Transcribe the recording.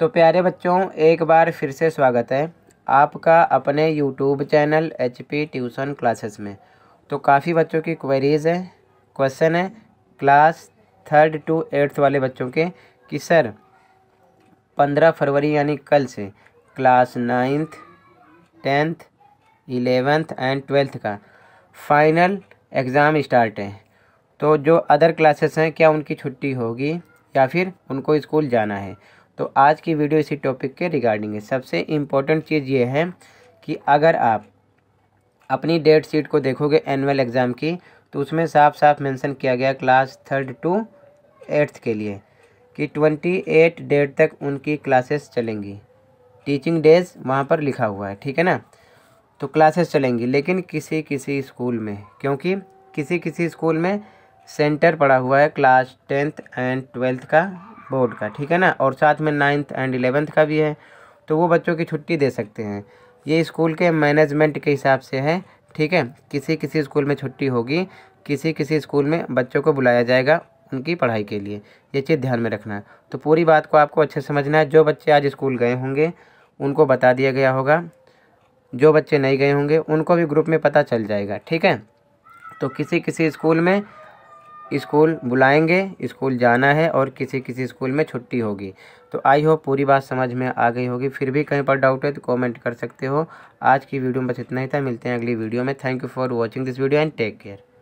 तो प्यारे बच्चों एक बार फिर से स्वागत है आपका अपने YouTube channel H P tuition classes में तो काफ़ी बच्चों की क्वेरीज़ हैं क्वेश्चन है क्लास थर्ड टू एट्थ वाले बच्चों के कि सर पंद्रह फरवरी यानी कल से class ninth tenth eleventh and twelfth का फाइनल एग्ज़ाम स्टार्ट है तो जो अदर क्लासेस हैं क्या उनकी छुट्टी होगी या फिर उनको स्कूल जाना है तो आज की वीडियो इसी टॉपिक के रिगार्डिंग है सबसे इम्पोर्टेंट चीज़ ये है कि अगर आप अपनी डेट शीट को देखोगे एनुअल एग्ज़ाम की तो उसमें साफ साफ मेंशन किया गया क्लास थर्ड टू एट्थ के लिए कि ट्वेंटी एट डेट तक उनकी क्लासेस चलेंगी टीचिंग डेज वहाँ पर लिखा हुआ है ठीक है ना तो क्लासेस चलेंगी लेकिन किसी किसी स्कूल में क्योंकि किसी किसी स्कूल में सेंटर पड़ा हुआ है क्लास टेंथ एंड ट्वेल्थ का बोर्ड का ठीक है ना और साथ में नाइन्थ एंड एलेवेंथ का भी है तो वो बच्चों की छुट्टी दे सकते हैं ये स्कूल के मैनेजमेंट के हिसाब से है ठीक है किसी किसी स्कूल में छुट्टी होगी किसी किसी स्कूल में बच्चों को बुलाया जाएगा उनकी पढ़ाई के लिए ये चीज़ ध्यान में रखना है तो पूरी बात को आपको अच्छे समझना है जो बच्चे आज स्कूल गए होंगे उनको बता दिया गया होगा जो बच्चे नहीं गए होंगे उनको भी ग्रुप में पता चल जाएगा ठीक है तो किसी किसी स्कूल में स्कूल बुलाएंगे स्कूल जाना है और किसी किसी स्कूल में छुट्टी होगी तो आई होप पूरी बात समझ में आ गई होगी फिर भी कहीं पर डाउट है तो कमेंट कर सकते हो आज की वीडियो में बस इतना ही था मिलते हैं अगली वीडियो में thank you for watching this video and take care